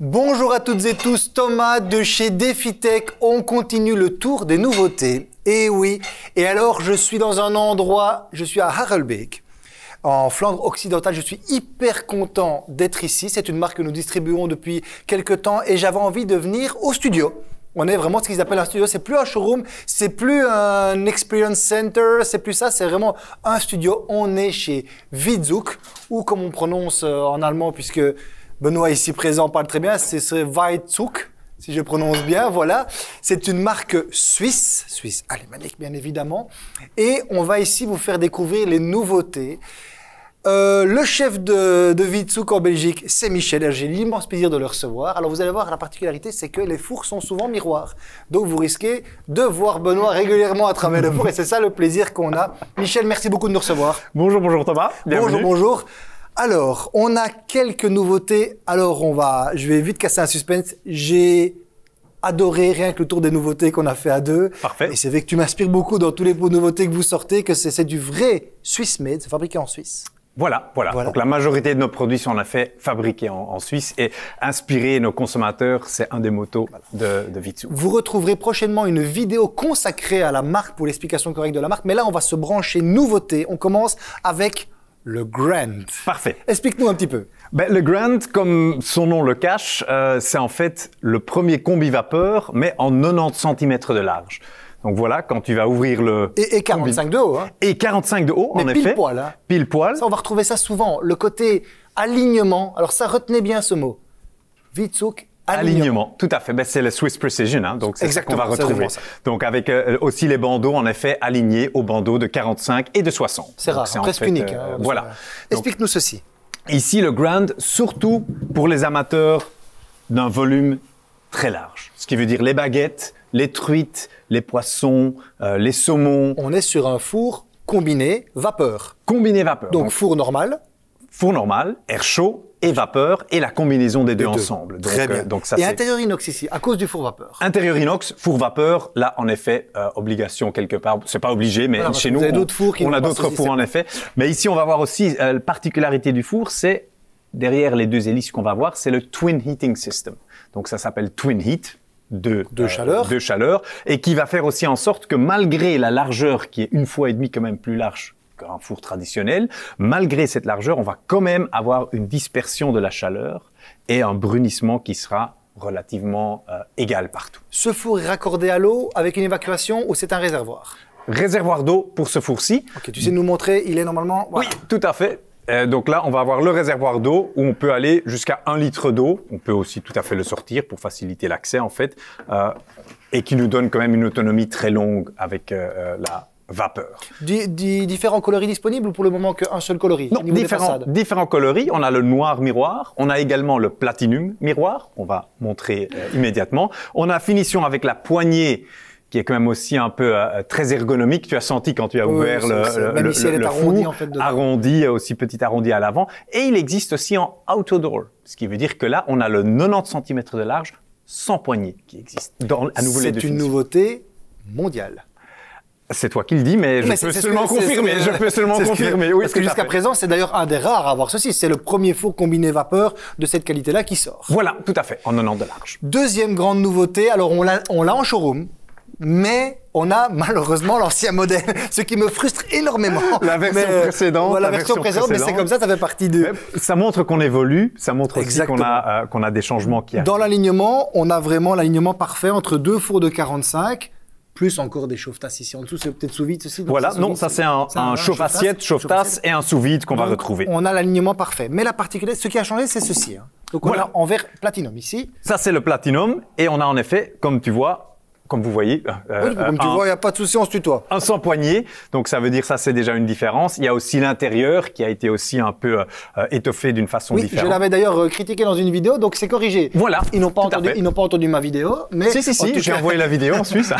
Bonjour à toutes et tous, Thomas de chez DefiTech. On continue le tour des nouveautés. eh oui, et alors je suis dans un endroit, je suis à Harelbeek, en Flandre occidentale. Je suis hyper content d'être ici. C'est une marque que nous distribuons depuis quelques temps et j'avais envie de venir au studio. On est vraiment ce qu'ils appellent un studio. C'est plus un showroom, c'est plus un experience center, c'est plus ça. C'est vraiment un studio. On est chez Vitzuk ou comme on prononce euh, en allemand, puisque Benoît ici présent parle très bien, c'est ce si je prononce bien, voilà. C'est une marque suisse, suisse alémanique bien évidemment. Et on va ici vous faire découvrir les nouveautés. Euh, le chef de, de en Belgique, c'est Michel. J'ai l'immense plaisir de le recevoir. Alors vous allez voir, la particularité, c'est que les fours sont souvent miroirs. Donc vous risquez de voir Benoît régulièrement à travers le four. Et c'est ça le plaisir qu'on a. Michel, merci beaucoup de nous recevoir. Bonjour, bonjour Thomas. Bienvenue. Bonjour, bonjour. Alors, on a quelques nouveautés. Alors, on va, je vais vite casser un suspense. J'ai adoré rien que le tour des nouveautés qu'on a fait à deux. Parfait. Et c'est vrai que tu m'inspires beaucoup dans tous les nouveautés que vous sortez, que c'est du vrai Swiss made, fabriqué en Suisse. Voilà, voilà, Donc la majorité de nos produits sont en effet fabriqués en, Suisse et inspirer nos consommateurs, c'est un des motos de, de Vous retrouverez prochainement une vidéo consacrée à la marque pour l'explication correcte de la marque, mais là on va se brancher nouveauté. On commence avec le Grand. Parfait. Explique-nous un petit peu. Ben, le Grand, comme son nom le cache, euh, c'est en fait le premier combi vapeur, mais en 90 cm de large. Donc voilà, quand tu vas ouvrir le... Et, 45 de haut. Hein. Et 45 de haut, en effet. Pile poil. Hein. Pile poil. Ça, on va retrouver ça souvent, le côté alignement. Alors ça, retenez bien ce mot. Vitzuk Alignement. Tout à fait. Ben, c'est le Swiss Precision, hein, donc c'est ce qu'on va retrouver. donc avec euh, aussi les bandeaux en effet alignés aux bandeaux de 45 et de 60. C'est rare, c'est presque unique. Euh, hein, voilà. Explique-nous ceci. Ici le grand, surtout pour les amateurs d'un volume très large. Ce qui veut dire les baguettes, les truites, les poissons, euh, les saumons. On est sur un four combiné vapeur. Combiné vapeur. Donc, donc four normal, four normal, air chaud et vapeur et la combinaison des deux, ensemble. Donc, Très euh, bien. donc ça, et intérieur inox ici, à cause du four vapeur. Intérieur inox, four vapeur, là en effet, euh, obligation quelque part. C'est pas obligé, mais chez nous, on, fours on a d'autres fours en effet. Mais ici, on va voir aussi euh, la particularité du four, c'est derrière les deux hélices qu'on va voir, c'est le twin heating system. Donc ça s'appelle twin heat. De, de, chaleur. de chaleur et qui va faire aussi en sorte que malgré la largeur qui est une fois et demie quand même plus large un four traditionnel. Malgré cette largeur, on va quand même avoir une dispersion de la chaleur et un brunissement qui sera relativement euh, égal partout. Ce four est raccordé à l'eau avec une évacuation ou c'est un réservoir Réservoir d'eau pour ce four-ci. tu sais nous montrer, il est normalement... Oui, tout à fait. Euh, donc là, on va avoir le réservoir d'eau où on peut aller jusqu'à un litre d'eau. On peut aussi tout à fait le sortir pour faciliter l'accès en fait, euh, et qui nous donne quand même une autonomie très longue avec la vapeur. différents coloris disponibles ou pour le moment qu'un seul coloris Non, différents, différents, coloris. On a le noir miroir, on a également le platinum miroir, on va montrer euh, immédiatement. On a finition avec la poignée qui est quand même aussi un peu euh, très ergonomique. Tu as senti quand tu as ouvert le, le, le, le arrondi, en fait, arrondi, euh, aussi petit arrondi à l'avant. Et il existe aussi en outdoor, ce qui veut dire que là, on a le 90 cm de large sans poignée qui existe C'est une nouveauté mondiale. C'est toi qui le dis, mais je peux seulement confirmer. Je peux seulement confirmer. Oui, parce que jusqu'à présent, c'est d'ailleurs un des rares à avoir ceci. C'est le premier four combiné vapeur de cette qualité-là qui sort. Voilà, tout à fait, en 90 de large. Deuxième grande nouveauté. Alors, on l'a, on l'a en showroom, mais on a malheureusement l'ancien modèle, ce qui me frustre énormément. La version précédente. la, version, mais euh, c'est comme ça, ça fait partie de... Ça montre qu'on évolue, ça montre aussi qu'on a, euh, qu'on a des changements qui arrivent. Dans l'alignement, on a vraiment l'alignement parfait entre deux fours de 45 plus encore des chauffe-tasses ici en dessous. C'est peut-être sous-vide aussi. Voilà, non, ça c'est un, chauffe-assiette, chauffe-tasse et un sous-vide qu'on va retrouver. On a l'alignement parfait. Mais la particularité, ce qui a changé, c'est ceci. Hein. Donc on voilà. a en vert platinum ici. Ça c'est le platinum et on a en effet, comme tu vois, comme vous voyez. Euh, oui, euh, comme tu vois, il n'y a pas de souci, on se tutoie. Un sans poignet, donc ça veut dire ça, c'est déjà une différence. Il y a aussi l'intérieur qui a été aussi un peu euh, étoffé d'une façon oui, différente. Je l'avais d'ailleurs critiqué dans une vidéo, donc c'est corrigé. Voilà. Ils n'ont pas entendu, ils n'ont pas entendu ma vidéo, mais si si si, j'ai envoyé la vidéo en Suisse.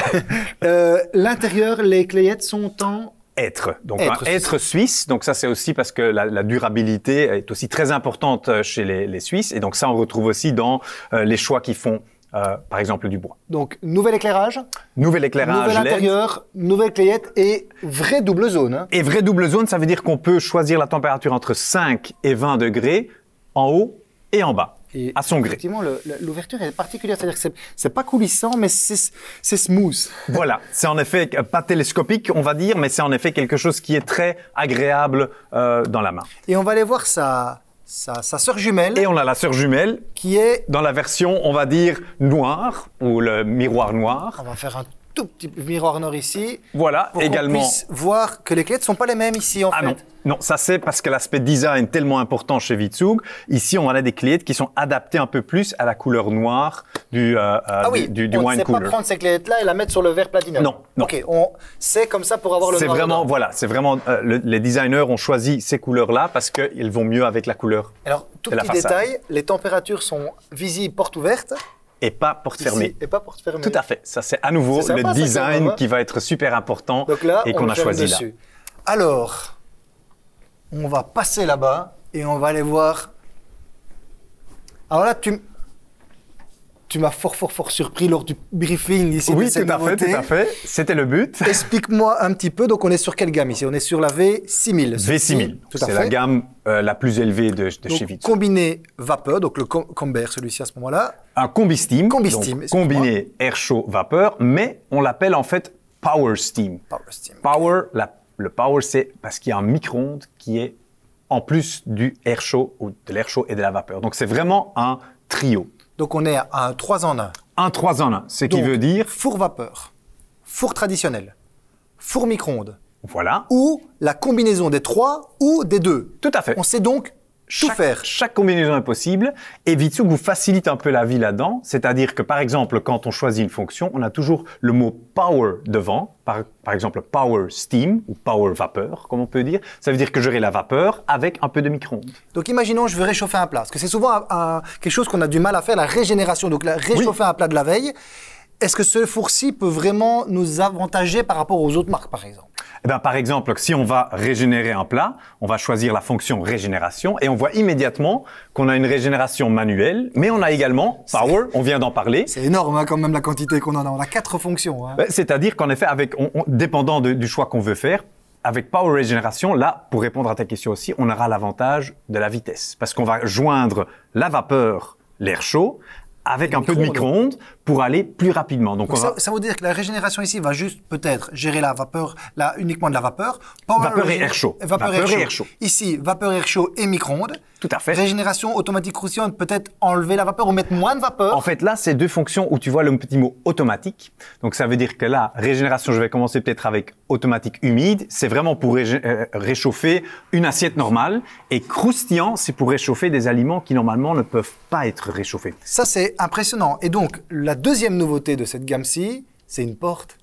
l'intérieur, les cléettes sont en être. Donc être, suisse. Donc ça, c'est aussi parce que la, durabilité est aussi très importante chez les, Suisses. Et donc ça, on retrouve aussi dans les choix qu'ils font euh, par exemple du bois. Donc nouvel éclairage. Nouvel éclairage. intérieur, nouvelle clayette et vraie double zone. Hein. Et vraie double zone, ça veut dire qu'on peut choisir la température entre 5 et 20 degrés en haut et en bas. Et à son gré. Effectivement, l'ouverture est particulière, c'est-à-dire que c'est pas coulissant, mais c'est smooth. voilà, c'est en effet pas télescopique, on va dire, mais c'est en effet quelque chose qui est très agréable euh, dans la main. Et on va aller voir ça sa, sœur jumelle. Et on a la sœur jumelle qui est dans la version, on va dire, noire, ou le miroir noir. va faire un tout petit miroir noir ici. Voilà, pour également. puisse voir que les clés ne sont pas les mêmes ici en ah fait. Non. Non, ça c'est parce que l'aspect design est tellement important chez Vitsug. Ici, on a des clés qui sont adaptées un peu plus à la couleur noire du, euh, euh ah oui, du, on sait pas prendre ces cléettes-là et la mettre sur le verre platinum. Non, non. Ok, on... c'est comme ça pour avoir le. C'est vraiment, voilà, c'est vraiment euh, les designers ont choisi ces couleurs-là parce qu'elles vont mieux avec la couleur. Alors, tout petit détail, les températures sont visibles porte ouverte et pas porte Ici, fermée. et pas porte fermée. Tout à fait. Ça, c'est à nouveau le design qui va être super important et qu'on a choisi dessus. là. Alors, on va passer là-bas et on va aller voir. Alors là, tu, tu m'as fort, fort, fort surpris lors du briefing ici. Oui, de tout à fait, tout à fait. C'était le but. Explique-moi un petit peu. Donc, on est sur quelle gamme ici On est sur la V6000. V6000. C'est la gamme euh, la plus élevée de, chez Vito. Combiné vapeur, donc le com Comber, celui-ci à ce moment-là. Un combi steam. Combi steam. Donc, combiné air chaud vapeur, mais on l'appelle en fait power steam. Power steam. Power, la, le power, c'est parce qu'il y a un micro-ondes qui est en plus du air chaud ou de l'air chaud et de la vapeur. Donc, c'est vraiment un trio. Donc on est à un 3 en 1. Un 3 en 1, ce qui veut dire four vapeur, four traditionnel, four micro-ondes. Voilà. Ou la combinaison des trois ou des deux. Tout à fait. On sait donc tout chaque, faire. Chaque combinaison est possible. Et Vitsuk vous facilite un peu la vie là-dedans. C'est-à-dire que, par exemple, quand on choisit une fonction, on a toujours le mot power devant. Par, par, exemple, power steam ou power vapeur, comme on peut dire. Ça veut dire que j'aurai la vapeur avec un peu de micro-ondes. Donc, imaginons, je veux réchauffer un plat. Parce que c'est souvent quelque chose qu'on a du mal à faire, la régénération. Donc, la, réchauffer un plat de la veille. Est-ce que ce four-ci peut vraiment nous avantager par rapport aux autres marques, par exemple eh ben, par exemple, si on va régénérer un plat, on va choisir la fonction régénération et on voit immédiatement qu'on a une régénération manuelle, mais on a également power, on vient d'en parler. C'est énorme hein, quand même la quantité qu'on en a. On a quatre fonctions. Hein. C'est-à-dire qu'en effet, avec, dépendant du choix qu'on veut faire, avec Power Régénération, là, pour répondre à ta question aussi, on aura l'avantage de la vitesse. Parce qu'on va joindre la vapeur, l'air chaud, avec un peu de micro-ondes pour aller plus rapidement. Donc, ça, veut dire que la régénération ici va juste peut-être gérer la vapeur, la, uniquement de la vapeur. Vapeur et, air chaud. Vapeur, vapeur et, air chaud. et air chaud. Ici, vapeur, et air chaud et micro-ondes. Tout à fait. Régénération automatique croustillante, peut-être enlever la vapeur ou mettre moins de vapeur. En fait, là, c'est deux fonctions où tu vois le petit mot automatique. Donc ça veut dire que là, régénération, je vais commencer peut-être avec automatique humide. C'est vraiment pour euh, réchauffer une assiette normale. Et croustillant, c'est pour réchauffer des aliments qui normalement ne peuvent pas être réchauffés. Ça, c'est impressionnant. Et donc, la deuxième nouveauté de cette gamme-ci, c'est une porte.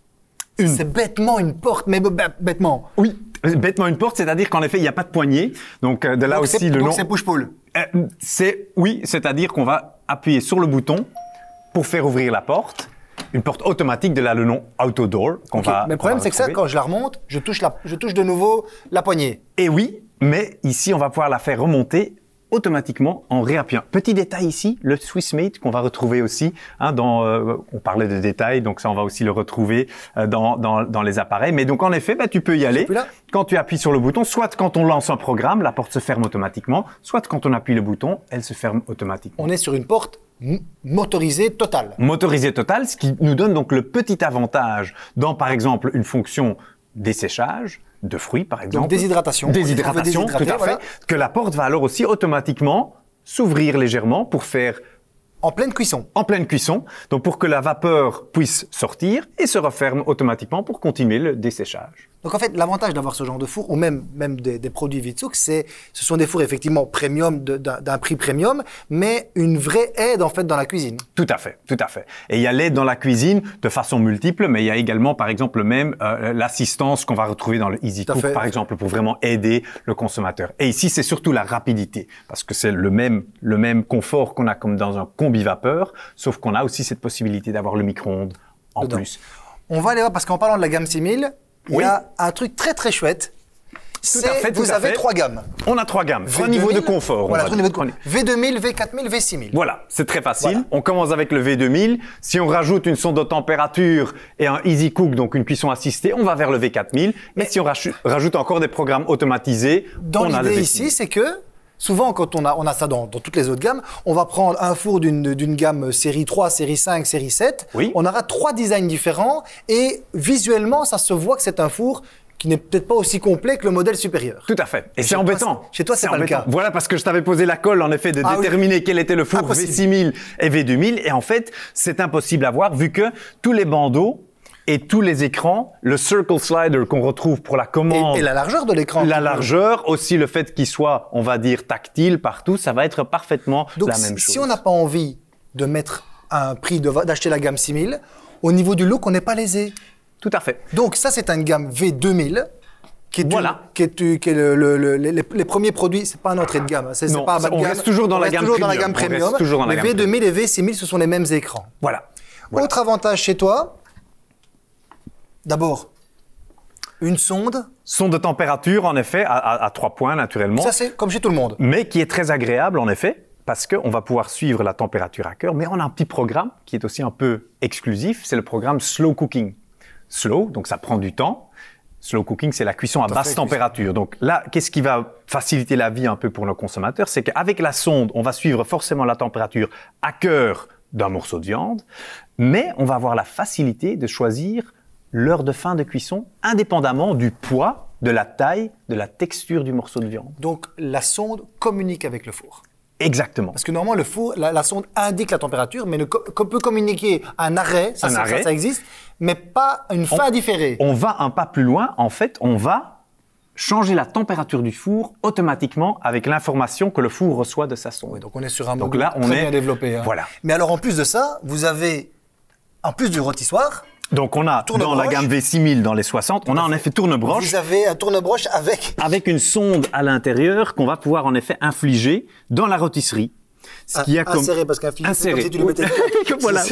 Une. C'est bêtement une porte, mais bêtement. Oui, bêtement une porte, c'est-à-dire qu'en effet, il n'y a pas de poignée. Donc, euh, de là aussi le donc nom. C'est push-pull. Euh, c'est oui, c'est-à-dire qu'on va appuyer sur le bouton pour faire ouvrir la porte. Une porte automatique, de là le nom auto Mais le problème, c'est que ça, quand je la remonte, je touche, la, je touche de nouveau la poignée. Et oui, mais ici, on va pouvoir la faire remonter automatiquement en réappuyant. Petit détail ici, le SwissMate qu'on va retrouver aussi hein, dans, euh, on parlait de détails, donc ça on va aussi le retrouver euh, dans, les appareils. Mais donc en effet, bah, tu peux y aller quand tu appuies sur le bouton, soit quand on lance un programme, la porte se ferme automatiquement, soit quand on appuie le bouton, elle se ferme automatiquement. On est sur une porte motorisée totale. Motorisée totale, ce qui nous donne donc le petit avantage dans, par exemple, une fonction desséchage, de fruits, par exemple. déshydratation. Déshydratation, tout à fait. Que la porte va alors aussi automatiquement s'ouvrir légèrement pour faire en pleine cuisson. En pleine cuisson, donc pour que la vapeur puisse sortir et se referme automatiquement pour continuer le desséchage. Donc en fait, l'avantage d'avoir ce genre de four, ou même, même des, des produits Vitsouk, c'est ce sont des fours effectivement premium, d'un prix premium, mais une vraie aide en fait dans la cuisine. Tout à fait, tout à fait. Et il y a l'aide dans la cuisine de façon multiple, mais il y a également par exemple même euh, l'assistance qu'on va retrouver dans le Easy par exemple, pour vraiment aider le consommateur. Et ici, c'est surtout la rapidité, parce que c'est le même, le même confort qu'on a comme dans un combi vapeur, sauf qu'on a aussi cette possibilité d'avoir le micro-ondes en plus. On va aller voir, parce qu'en parlant de la gamme 6000, il y a un truc très très chouette. C'est que vous avez trois gammes. On a trois gammes, trois niveaux de confort. Voilà, trois de confort. V2000, V4000, V6000. Voilà, c'est très facile. On commence avec le V2000. Si on rajoute une sonde de température et un easy cook, donc une cuisson assistée, on va vers le V4000. Mais, si on rajoute encore des programmes automatisés, on a le V6000. ici, c'est que Souvent, quand on a, on a ça dans, toutes les autres gammes, on va prendre un four d'une gamme série 3, série 5, série 7. Oui. On aura trois designs différents et visuellement, ça se voit que c'est un four qui n'est peut-être pas aussi complet que le modèle supérieur. Tout à fait. Et, c'est embêtant. chez toi, c'est pas le cas. Voilà parce que je t'avais posé la colle, en effet, de ah déterminer quel était le four V6000 et V2000. Et en fait, c'est impossible à voir vu que tous les bandeaux et tous les écrans, le circle slider qu'on retrouve pour la commande. Et, la largeur de l'écran. La largeur, aussi le fait qu'il soit, on va dire, tactile partout, ça va être parfaitement la même chose. Si on n'a pas envie de mettre un prix, d'acheter la gamme 6000, au niveau du look, on n'est pas lésé. Tout à fait. Donc ça, c'est une gamme V2000 qui est, voilà. qui est, qui le, les, premiers produits, c'est pas un entrée de gamme, hein. c'est pas de on Reste toujours dans, la, gamme la gamme premium. On reste toujours dans la gamme premium. Les V2000 et V6000, ce sont les mêmes écrans. voilà. Autre avantage chez toi, D'abord, une sonde. Sonde de température, en effet, à, trois points, naturellement. Ça, c'est comme chez tout le monde. Mais qui est très agréable, en effet, parce qu'on va pouvoir suivre la température à cœur. Mais on a un petit programme qui est aussi un peu exclusif. C'est le programme Slow Cooking. Slow, donc ça prend du temps. Slow cooking, c'est la cuisson à basse température. Donc là, qu'est-ce qui va faciliter la vie un peu pour nos consommateurs C'est qu'avec la sonde, on va suivre forcément la température à cœur d'un morceau de viande, mais on va avoir la facilité de choisir l'heure de fin de cuisson, indépendamment du poids, de la taille, de la texture du morceau de viande. Donc la sonde communique avec le four. Exactement. Parce que normalement, le four, la, sonde indique la température, mais ne peut communiquer un arrêt, ça, existe, mais pas une fin différée. On va un pas plus loin. En fait, on va changer la température du four automatiquement avec l'information que le four reçoit de sa sonde. Oui, donc on est sur un donc là, on est... bien développé. Hein. Voilà. Mais alors en plus de ça, vous avez, en plus du rôtissoir, donc on a dans la gamme V6000 dans les 60, on a en effet broche. Vous avez un broche avec avec une sonde à l'intérieur qu'on va pouvoir en effet infliger dans la rôtisserie. Ce inséré parce qu'un voilà,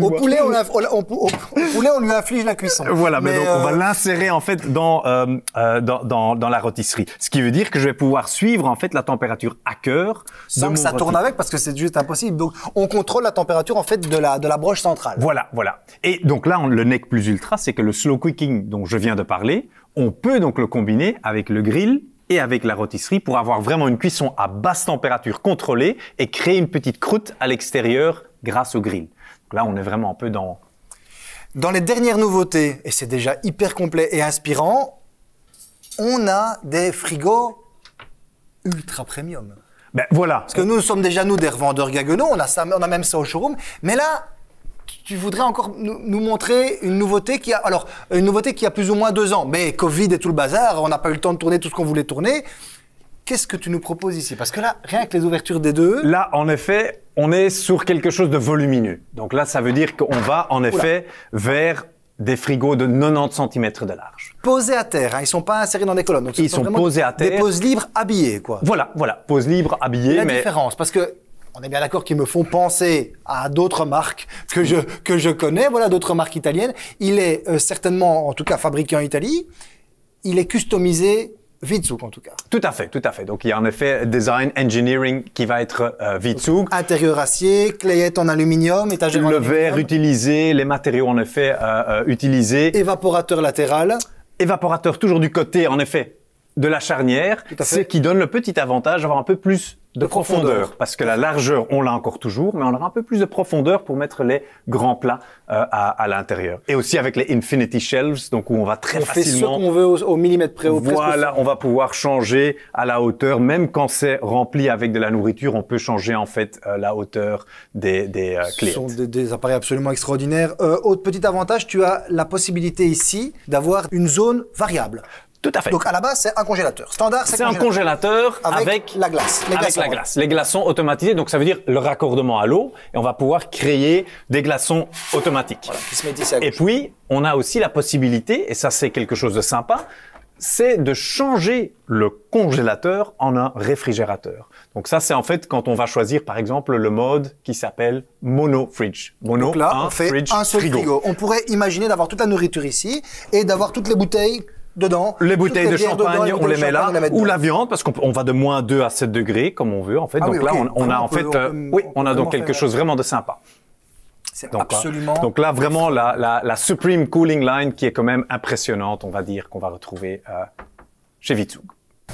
au poulet on, lui inflige la cuisson. Voilà, mais, donc on va euh, l'insérer en fait euh, euh, dans, dans, dans la rôtisserie. Ce qui veut dire que je vais pouvoir suivre en fait la température à cœur sans que ça tourne avec parce que c'est juste impossible. Donc on contrôle la température en fait de la de la broche centrale. Voilà, voilà. Et donc là on, le nec plus ultra, c'est que le slow cooking dont je viens de parler, on peut donc le combiner avec le grill avec la rôtisserie pour avoir vraiment une cuisson à basse température contrôlée et créer une petite croûte à l'extérieur grâce au grill. là, on est vraiment un peu dans... Dans les dernières nouveautés, et c'est déjà hyper complet et inspirant, on a des frigos ultra premium. Ben voilà. Parce que nous, nous sommes déjà, nous, des revendeurs gaguenots. on a, ça, on a même ça au showroom. Mais là, tu voudrais encore nous, montrer une nouveauté qui a, alors, une nouveauté qui a plus ou moins deux ans, mais Covid et tout le bazar, on n'a pas eu le temps de tourner tout ce qu'on voulait tourner. Qu'est-ce que tu nous proposes ici Parce que là, rien que les ouvertures des deux. Là, en effet, on est sur quelque chose de volumineux. Donc là, ça veut dire qu'on va, en effet, vers des frigos de 90 cm de large. Posés à terre, hein, ils sont pas insérés dans des colonnes. ils sont, posés à terre. Des poses libres habillées, quoi. Voilà, voilà, poses libres habillées. La différence, parce que on est bien d'accord qu'ils me font penser à d'autres marques que je, que je connais, voilà, d'autres marques italiennes. Il est euh, certainement, en tout cas, fabriqué en Italie. Il est customisé Vitsouk, en tout cas. Tout à fait, tout à fait. Donc il y a en effet design engineering qui va être euh, Intérieur acier, clayette en aluminium, étagère Le en aluminium. verre utilisé, les matériaux en effet euh, euh, utilisés. Évaporateur latéral. Évaporateur toujours du côté en effet de la charnière, ce qui donne le petit avantage d'avoir un peu plus de, profondeur. parce que la largeur, on l'a encore toujours, mais on aura un peu plus de profondeur pour mettre les grands plats euh, à, l'intérieur. Et aussi avec les infinity shelves, donc où on va très on Fait ce qu'on veut au, millimètre près. Au voilà, on va pouvoir changer à la hauteur, même quand c'est rempli avec de la nourriture, on peut changer en fait euh, la hauteur des, des clés. Euh, ce sont des, appareils absolument extraordinaires. autre petit avantage, tu as la possibilité ici d'avoir une zone variable. Tout à fait. Donc à la base, c'est un congélateur. Standard, c'est un congélateur avec, la glace. avec la glace. Les glaçons automatisés, donc ça veut dire le raccordement à l'eau, et on va pouvoir créer des glaçons automatiques. Et puis, on a aussi la possibilité, et ça c'est quelque chose de sympa, c'est de changer le congélateur en un réfrigérateur. Donc ça, c'est en fait quand on va choisir, par exemple, le mode qui s'appelle mono fridge. Donc un on fait un seul frigo. On pourrait imaginer d'avoir toute la nourriture ici et d'avoir toutes les bouteilles dedans. Les bouteilles de champagne, on les met là. ou la viande, parce qu'on va de moins 2 à 7 degrés, comme on veut, en fait. Ah donc là, on, a en fait, on euh, a donc quelque chose vraiment de sympa. Donc, euh, absolument. donc là, vraiment, la, la, Supreme Cooling Line qui est quand même impressionnante, on va dire, qu'on va retrouver euh, chez Vitsug.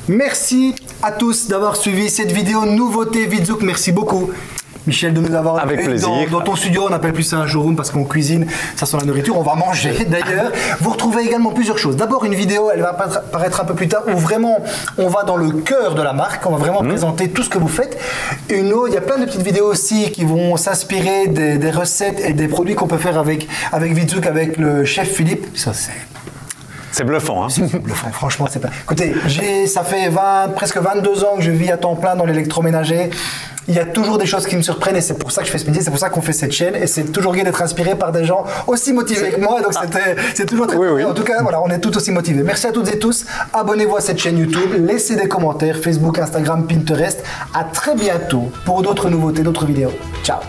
Merci à tous d'avoir suivi cette vidéo nouveauté Vitzouk. Merci beaucoup. Michel, de nous avoir Avec plaisir. Dans, ton studio. On appelle plus ça un showroom parce qu'on cuisine, ça sent la nourriture. On va manger d'ailleurs. Vous retrouvez également plusieurs choses. D'abord, une vidéo, elle va paraître un peu plus tard, où vraiment on va dans le cœur de la marque. On va vraiment mmh. présenter tout ce que vous faites. Une autre, il y a plein de petites vidéos aussi qui vont s'inspirer des, recettes et des produits qu'on peut faire avec, avec avec le chef Philippe. Ça, c'est c'est bluffant, hein bluffant, franchement, c'est pas. Écoutez, ça fait 20, presque 22 ans que je vis à temps plein dans l'électroménager il y a toujours des choses qui me surprennent et c'est pour ça que je fais ce métier, c'est pour ça qu'on fait cette chaîne et c'est toujours bien d'être inspiré par des gens aussi motivés que moi. Donc c'est toujours très En tout cas, voilà, on est tout aussi motivés. Merci à toutes et tous. Abonnez-vous à cette chaîne YouTube, laissez des commentaires Facebook, Instagram, Pinterest. À très bientôt pour d'autres nouveautés, d'autres vidéos. Ciao.